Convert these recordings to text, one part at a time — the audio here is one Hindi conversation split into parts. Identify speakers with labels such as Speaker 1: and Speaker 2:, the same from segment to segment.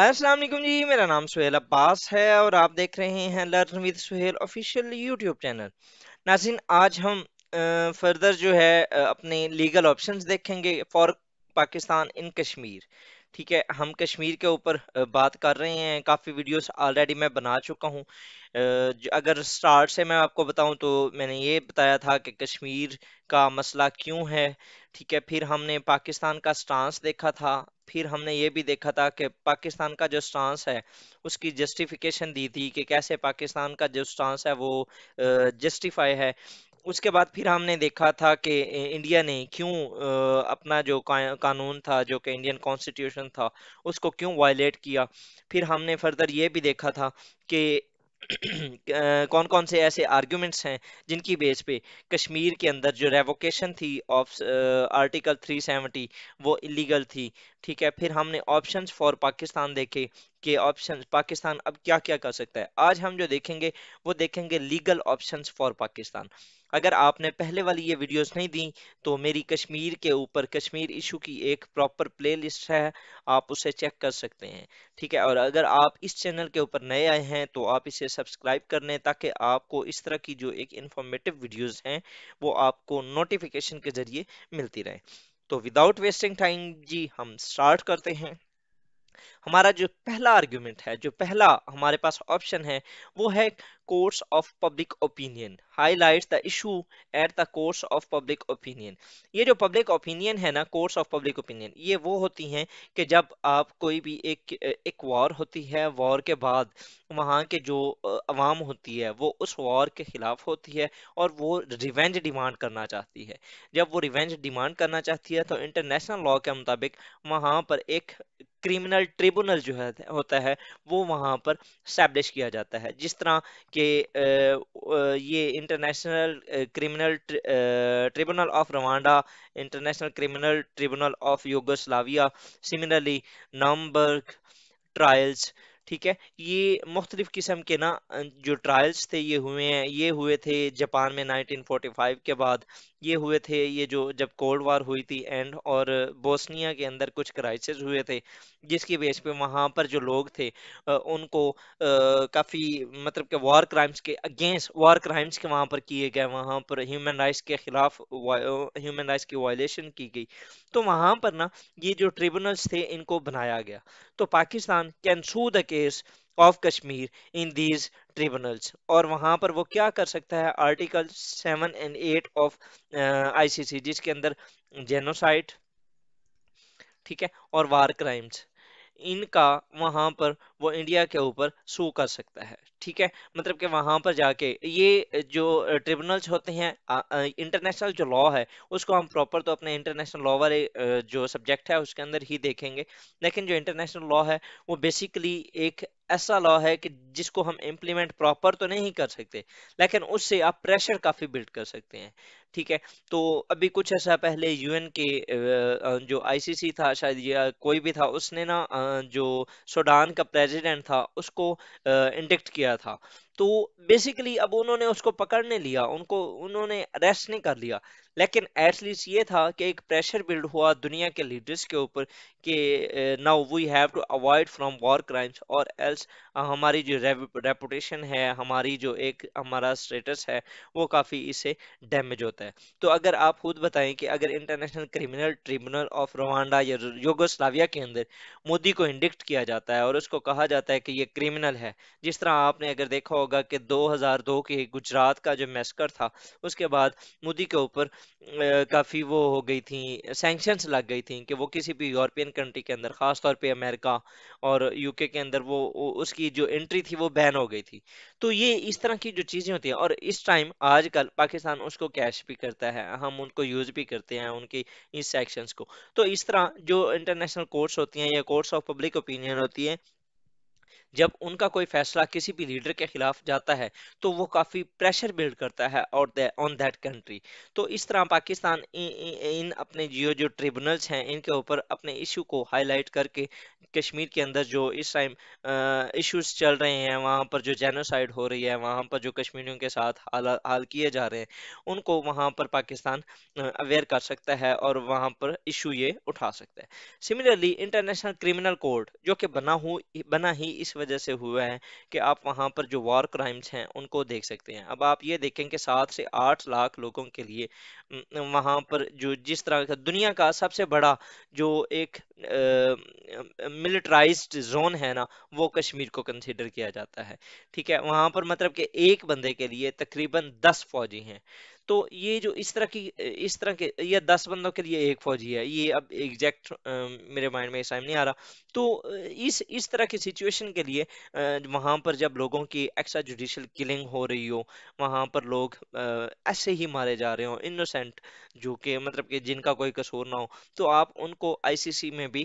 Speaker 1: अस्सलाम वालेकुम जी मेरा नाम सुहेल अब्बास है और आप देख रहे हैं learn with Suhail official YouTube channel नाजिन आज हम फर्दर जो है अपने लीगल ऑप्शंस देखेंगे फॉर पाकिस्तान इन कश्मीर ठीक है हम कश्मीर के ऊपर बात कर रहे हैं काफ़ी वीडियोस ऑलरेडी मैं बना चुका हूँ अगर स्टार्ट से मैं आपको बताऊं तो मैंने ये बताया था कि कश्मीर का मसला क्यों है ठीक है फिर हमने पाकिस्तान का स्टांस देखा था फिर हमने ये भी देखा था कि पाकिस्तान का जो स्टांस है उसकी जस्टिफिकेशन दी थी कि कैसे पाकिस्तान का जो स्टांस है वो जस्टिफाई है उसके बाद फिर हमने देखा था कि इंडिया ने क्यों अपना जो कानून था जो कि इंडियन कॉन्स्टिट्यूशन था उसको क्यों वायलेट किया फिर हमने फर्दर ये भी देखा था कि कौन कौन से ऐसे आर्ग्यूमेंट्स हैं जिनकी बेस पे कश्मीर के अंदर जो रेवोकेशन थी ऑफ आर्टिकल 370 वो इलीगल थी ठीक है फिर हमने ऑप्शंस फॉर पाकिस्तान देखे कि ऑप्शन पाकिस्तान अब क्या क्या कर सकता है आज हम जो देखेंगे वो देखेंगे लीगल ऑप्शंस फॉर पाकिस्तान अगर आपने पहले वाली ये वीडियोस नहीं दी तो मेरी कश्मीर के ऊपर कश्मीर इशू की एक प्रॉपर प्लेलिस्ट है आप उसे चेक कर सकते हैं ठीक है और अगर आप इस चैनल के ऊपर नए आए हैं तो आप इसे सब्सक्राइब कर लें ताकि आपको इस तरह की जो एक इन्फॉर्मेटिव वीडियोज़ हैं वो आपको नोटिफिकेशन के ज़रिए मिलती रहे तो विदाउट वेस्टिंग टाइम जी हम स्टार्ट करते हैं हमारा जो पहला आर्ग्यूमेंट है जो पहला हमारे पास ऑप्शन है वो है course of public opinion highlight the issue at the course of public opinion ये जो पब्लिक ओपिनियन है ना कोर्स ऑफ पब्लिक ओपिनियन ये वो होती हैं कि जब आप कोई भी एक एक वॉर होती है वॉर के बाद वहाँ के जो अवाम होती है वो उस वॉर के खिलाफ होती है और वो रिवेंज डिमांड करना चाहती है जब वो रिवेंज डिमांड करना चाहती है तो इंटरनेशनल लॉ के मुताबिक वहाँ पर एक क्रिमिनल ट्रिप ट्रिब्यूनल जो है होता है वो वहाँ पर स्टैब्लिश किया जाता है जिस तरह के ये international criminal tribunal of Rwanda international criminal tribunal of Yugoslavia similarly Nuremberg trials ठीक है ये मुख्तलिफ किस्म के ना जो ट्रायल्स थे ये हुए हैं ये हुए थे जापान में 1945 के बाद ये हुए थे ये जो जब कोल्ड वार हुई थी एंड और बोस्निया के अंदर कुछ क्राइसिस हुए थे जिसकी बेस पे वहाँ पर जो लोग थे उनको काफ़ी मतलब कि वार क्राइम्स के अगेंस्ट वार क्राइम्स के वहाँ पर किए गए वहाँ पर ह्यूमन राइट्स के खिलाफ ह्यूमन राइट्स की वायलेशन की गई तो वहाँ पर ना ये जो ट्रिब्यूनल्स थे इनको बनाया गया तो Pakistan can sue the case of Kashmir in these tribunals और वहां पर वो क्या कर सकता है article seven and eight of ICC जिसके अंदर जेनोसाइड ठीक है और वार क्राइम्स इनका वहां पर वो इंडिया के ऊपर सू कर सकता है ठीक है मतलब कि वहां पर जाके ये जो ट्रिब्यूनल्स होते हैं इंटरनेशनल जो लॉ है उसको हम प्रॉपर तो अपने इंटरनेशनल लॉ वाले जो सब्जेक्ट है उसके अंदर ही देखेंगे लेकिन जो इंटरनेशनल लॉ है वो बेसिकली एक ऐसा लॉ है कि जिसको हम इम्प्लीमेंट प्रॉपर तो नहीं कर सकते लेकिन उससे आप प्रेशर काफी बिल्ड कर सकते हैं ठीक है तो अभी कुछ ऐसा पहले यूएन के जो आईसीसी था शायद या कोई भी था उसने ना जो सूडान का प्रेसिडेंट था उसको इंडिक्ट किया था तो बेसिकली अब उन्होंने उसको पकड़ने लिया उनको उन्होंने अरेस्ट नहीं कर लिया लेकिन एटलीस्ट ये था कि एक प्रेशर बिल्ड हुआ दुनिया के लीडर्स के ऊपर कि now we have to avoid from war crimes और एल्स हमारी जो रेपुटेशन है हमारी जो एक हमारा स्टेटस है वो काफ़ी इससे डैमेज होता है जाता है तो अगर आप खुद बताएं कि अगर international criminal tribunal of Rwanda या योगोस्लाविया के अंदर मोदी को इंडिक्ट किया जाता है और उसको कहा जाता है कि ये क्रिमिनल है जिस तरह आपने अगर देखा होगा कि 2002 के गुजरात का जो मैस्कर था उसके बाद मोदी के ऊपर काफ़ी वो हो गई थी सेंक्शन लग गई थी कि वो किसी भी यूरोपियन कंट्री के अंदर ख़ासतौर पर अमेरिका और यूके के अंदर वो उसकी जो एंट्री थी वो बैन हो गई थी तो ये इस तरह की जो चीज़ें होती हैं और इस टाइम आजकल पाकिस्तान उसको कैश भी करता है हम उनको यूज भी करते हैं उनकी इस सेक्शंस को तो इस तरह जो इंटरनेशनल कोर्ट्स होती हैं या कोर्ट्स ऑफ पब्लिक ओपिनियन होती है जब उनका कोई फैसला किसी भी लीडर के खिलाफ जाता है तो वो काफ़ी प्रेशर बिल्ड करता है और ऑन दैट कंट्री तो इस तरह पाकिस्तान इन अपने जियो जो ट्रिब्यूनल्स हैं इनके ऊपर अपने इशू को हाईलाइट करके कश्मीर के अंदर जो इस टाइम इश्यूज चल रहे हैं वहाँ पर जो जेनोसाइड हो रही है वहाँ पर जो कश्मीरियों के साथ हाल हाल किए जा रहे हैं उनको वहाँ पर पाकिस्तान अवेयर कर सकता है और वहाँ पर इशू ये उठा सकता है सिमिलरली इंटरनेशनल क्रिमिनल कोर्ट जो कि बना हु बना ही इस वजह से हुआ है कि आप वहाँ पर जो वॉर क्राइम्स हैं उनको देख सकते हैं अब आप ये देखें कि सात से आठ लाख लोगों के लिए वहाँ पर जो जिस तरह का दुनिया का सबसे बड़ा जो एक मिलिटराइज्ड जोन है ना वो कश्मीर को कंसीडर किया जाता है ठीक है वहाँ पर मतलब कि एक बंदे के लिए तकरीबन दस फौजी हैं तो ये जो इस तरह की इस तरह के या दस बंदों के लिए एक फौजी है ये अब एग्जैक्ट मेरे माइंड में इस टाइम नहीं आ रहा तो इस इस तरह की सिचुएशन के लिए वहाँ पर जब लोगों की एक्स्ट्रा जुडिशल किलिंग हो रही हो वहाँ पर लोग ऐसे ही मारे जा रहे हो इनोसेंट जो कि मतलब कि जिनका कोई कसूर ना हो तो आप उनको आईसीसी में भी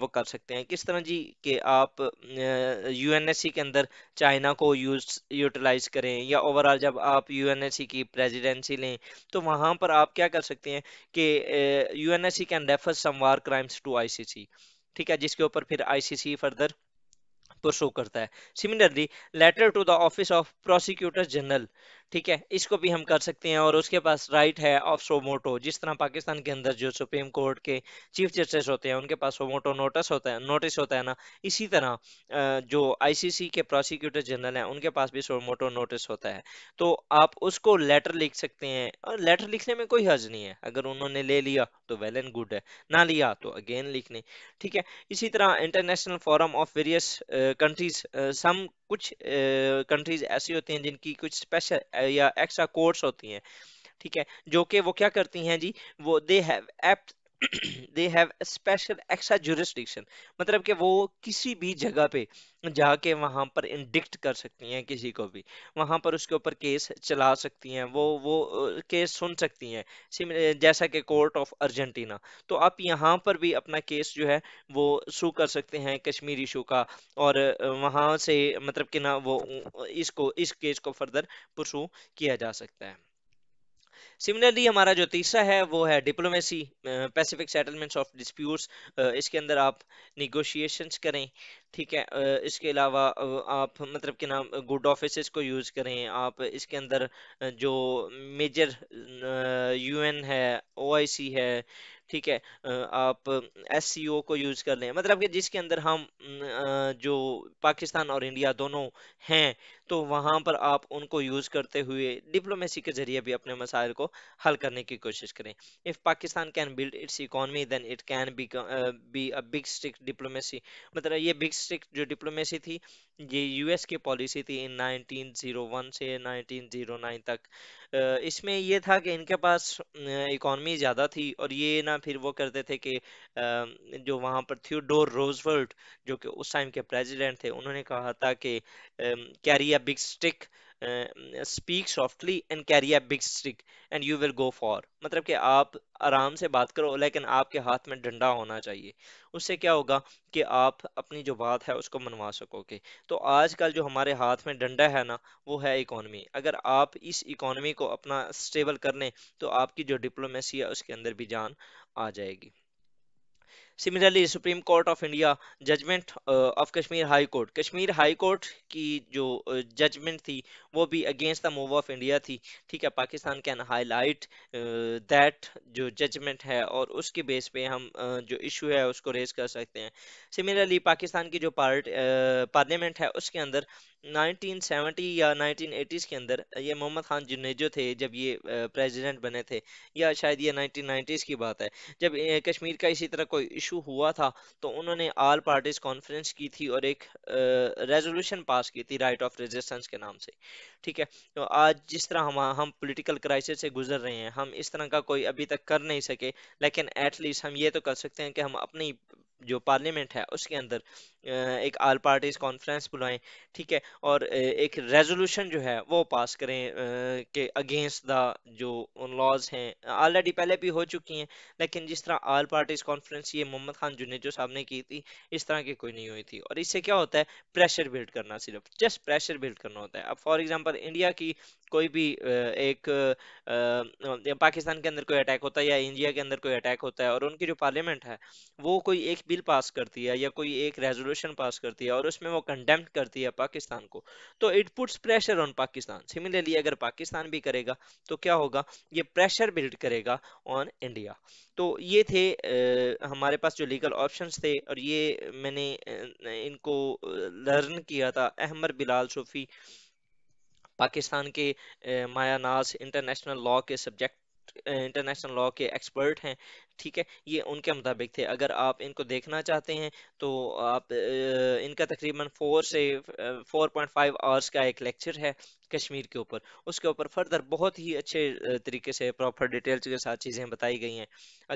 Speaker 1: वो कर सकते हैं किस तरह जी कि आप यू के अंदर चाइना को यूज यूटिलाइज करें या ओवरऑल जब आप यू की प्रेजिडेंसी लें तो वहाँ पर आप क्या कर सकते हैं कि UNSC can refer some crimes to ICC ठीक है जिसके ऊपर फिर आईसीसी फर्दर परसू करता है similarly letter to the office of prosecutor general ठीक है इसको भी हम कर सकते हैं और उसके पास राइट है ऑफ सोमोटो जिस तरह पाकिस्तान के अंदर जो सुप्रीम कोर्ट के चीफ जस्टिस होते हैं उनके पास सोमोटो नोटिस होता है नोटिस होता है ना इसी तरह जो आईसीसी के प्रोसिक्यूटर जनरल हैं उनके पास भी सोमोटो नोटिस होता है तो आप उसको लेटर लिख सकते हैं और लेटर लिखने में कोई हर्ज नहीं है अगर उन्होंने ले लिया तो वेल एंड गुड है ना लिया तो अगेन लिखने ठीक है इसी तरह international forum of various countries some कुछ कंट्रीज ऐसी होती हैं जिनकी कुछ स्पेशल या एक्स्ट्रा कोर्ट्स होती हैं ठीक है जो कि वो क्या करती हैं जी वो they have apt they have special extra jurisdiction मतलब कि वो किसी भी जगह पे जाके वहाँ पर इंडिक्ट कर सकती हैं किसी को भी वहाँ पर उसके ऊपर केस चला सकती हैं वो वो केस सुन सकती हैं जैसा कि कोर्ट ऑफ अर्जेंटीना तो आप यहाँ पर भी अपना केस जो है वो शू कर सकते हैं कश्मीर इशू का और वहाँ से मतलब कि ना वो इसको इस केस को फर्दर पुरसू किया जा सकता है सिमिलरली हमारा जो तीसरा है वो है diplomacy pacific settlements of disputes इसके अंदर आप निगोशिएशंस करें ठीक है इसके अलावा आप मतलब कि नाम गुड ऑफिस को यूज़ करें आप इसके अंदर जो मेजर यूएन है ओआईसी है ठीक है आप एस को यूज़ कर लें मतलब कि जिसके अंदर हम जो पाकिस्तान और इंडिया दोनों हैं तो वहां पर आप उनको यूज़ करते हुए डिप्लोमेसी के जरिए भी अपने मसाइल को हल करने की कोशिश करें if Pakistan can build its economy then it can be a big stick diplomacy मतलब ये बिग स्टिक जो डिप्लोमेसी थी ये यूएस की पॉलिसी थी इन 1901 से 1909 तक इसमें ये था कि इनके पास इकॉनमी ज़्यादा थी और ये ना फिर वो करते थे कि जो वहाँ पर थियोडोर रोजवर्ट जो कि उस टाइम के प्रेसिडेंट थे उन्होंने कहा था कि carry a big stick uh, speak softly and carry a big stick and you will go for मतलब कि आप आराम से बात करो लेकिन आपके हाथ में डंडा होना चाहिए उससे क्या होगा कि आप अपनी जो बात है उसको मनवा सकोगे तो कल जो हमारे हाथ में डंडा है ना वो है इकोनॉमी अगर आप इस इकोनॉमी को अपना स्टेबल कर लें तो आपकी जो डिप्लोमेसी है उसके अंदर भी जान आ जाएगी similarly supreme court of India judgment of Kashmir high court Kashmir high court की जो जजमेंट uh, थी वो भी against the move of India थी ठीक है पाकिस्तान कैन हाईलाइट दैट जो जजमेंट है और उसके बेस पे हम uh, जो इशू है उसको रेज कर सकते हैं सिमिलरली पाकिस्तान की जो पार्ट पार्लियामेंट uh, है उसके अंदर 1970 या 1980s के अंदर ये मोहम्मद खान जुनेजो थे जब ये प्रेसिडेंट बने थे या शायद ये 1990s की बात है जब कश्मीर का इसी तरह कोई इशू हुआ था तो उन्होंने आल पार्टीज कॉन्फ्रेंस की थी और एक रेजोल्यूशन पास की थी राइट ऑफ रेजिस्टेंस के नाम से ठीक है तो आज जिस तरह हम हम पोलिटिकल क्राइसिस से गुजर रहे हैं हम इस तरह का कोई अभी तक कर नहीं सके लेकिन एटलीस्ट हम ये तो कर सकते हैं कि हम अपनी जो पार्लियामेंट है उसके अंदर एक आल पार्टीज कॉन्फ्रेंस बुलाएं ठीक है और एक रेजोल्यूशन जो है वो पास करें के अगेंस्ट द जो लॉज हैं ऑलरेडी पहले भी हो चुकी हैं लेकिन जिस तरह आल पार्टीज कॉन्फ्रेंस ये मोहम्मद खान जुनेजो साहब ने की थी इस तरह की कोई नहीं हुई थी और इससे क्या होता है प्रेशर बिल्ड करना सिर्फ जस्ट प्रेशर बिल्ड करना होता है अब फॉर एग्जाम्पल इंडिया की कोई भी एक पाकिस्तान के अंदर कोई अटैक होता है या इंडिया के अंदर कोई अटैक होता है और उनकी जो पार्लियामेंट है वो कोई एक बिल पास करती है या कोई एक रेजोल्यूशन रेजोल्यूशन पास करती है और उसमें वो कंडेम्ड करती है पाकिस्तान को तो it puts pressure on Pakistan similarly अगर पाकिस्तान भी करेगा तो क्या होगा ये प्रेशर बिल्ड करेगा ऑन इंडिया तो ये थे आ, हमारे पास जो लीगल ऑप्शन थे और ये मैंने इनको लर्न किया था अहमद बिलाल सूफी पाकिस्तान के माया नाज इंटरनेशनल लॉ के सब्जेक्ट इंटरनेशनल लॉ के एक्सपर्ट हैं ठीक है ये उनके मुताबिक थे अगर आप इनको देखना चाहते हैं तो आप इनका तकरीबन फोर से फोर पॉइंट फाइव आवर्स का एक लेक्चर है कश्मीर के ऊपर उसके ऊपर फर्दर बहुत ही अच्छे तरीके से प्रॉपर डिटेल्स के साथ चीज़ें बताई गई हैं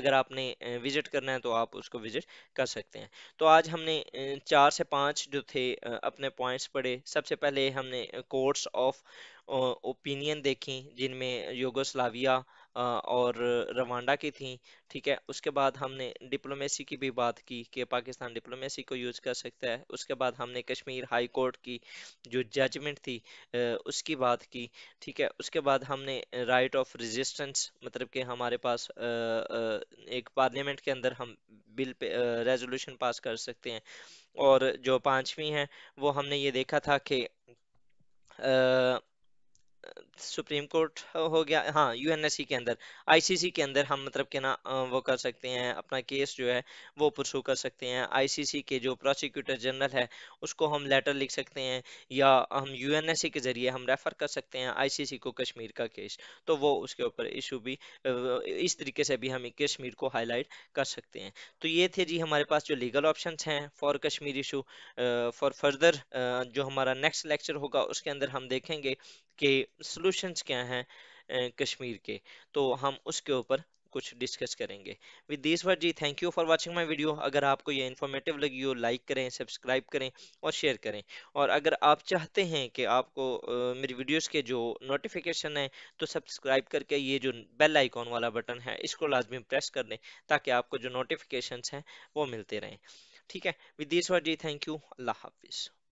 Speaker 1: अगर आपने विजिट करना है तो आप उसको विजिट कर सकते हैं तो आज हमने चार से पाँच जो थे अपने पॉइंट्स पढ़े सबसे पहले हमने कोर्ट्स ऑफ ओपिनियन देखी जिनमें योगोस्लाविया और रवांडा की थी ठीक है उसके बाद हमने डिप्लोमेसी की भी बात की कि पाकिस्तान डिप्लोमेसी को यूज़ कर सकता है उसके बाद हमने कश्मीर हाई कोर्ट की जो जजमेंट थी उसकी बात की ठीक है उसके बाद हमने राइट ऑफ रेजिस्टेंस मतलब कि हमारे पास एक पार्लियामेंट के अंदर हम बिल पे रेजोल्यूशन पास कर सकते हैं और जो पाँचवीं है वो हमने ये देखा था कि सुप्रीम कोर्ट हो गया हाँ यू के अंदर आईसीसी के अंदर हम मतलब के ना वो कर सकते हैं अपना केस जो है वो प्रसू कर सकते हैं आईसीसी के जो प्रोसिक्यूटर जनरल है उसको हम लेटर लिख सकते हैं या हम यू के जरिए हम रेफर कर सकते हैं आईसीसी को कश्मीर का केस तो वो उसके ऊपर इशू भी इस तरीके से भी हम कश्मीर को हाईलाइट कर सकते हैं तो ये थे जी हमारे पास जो लीगल ऑप्शन हैं for Kashmir issue for further जो हमारा नेक्स्ट लेक्चर होगा उसके अंदर हम देखेंगे के सॉल्यूशंस क्या हैं कश्मीर के तो हम उसके ऊपर कुछ डिस्कस करेंगे विद दिस वर्ड जी thank you for watching my video अगर आपको ये इन्फॉर्मेटिव लगी हो लाइक करें सब्सक्राइब करें और शेयर करें और अगर आप चाहते हैं कि आपको uh, मेरी वीडियोस के जो नोटिफिकेशन है तो सब्सक्राइब करके ये जो बेल आइकॉन वाला बटन है इसको लाजमी प्रेस कर लें ताकि आपको जो नोटिफिकेशन हैं वो मिलते रहें ठीक है विद दिस वर्ड जी थैंक यू अल्लाह हाफिज़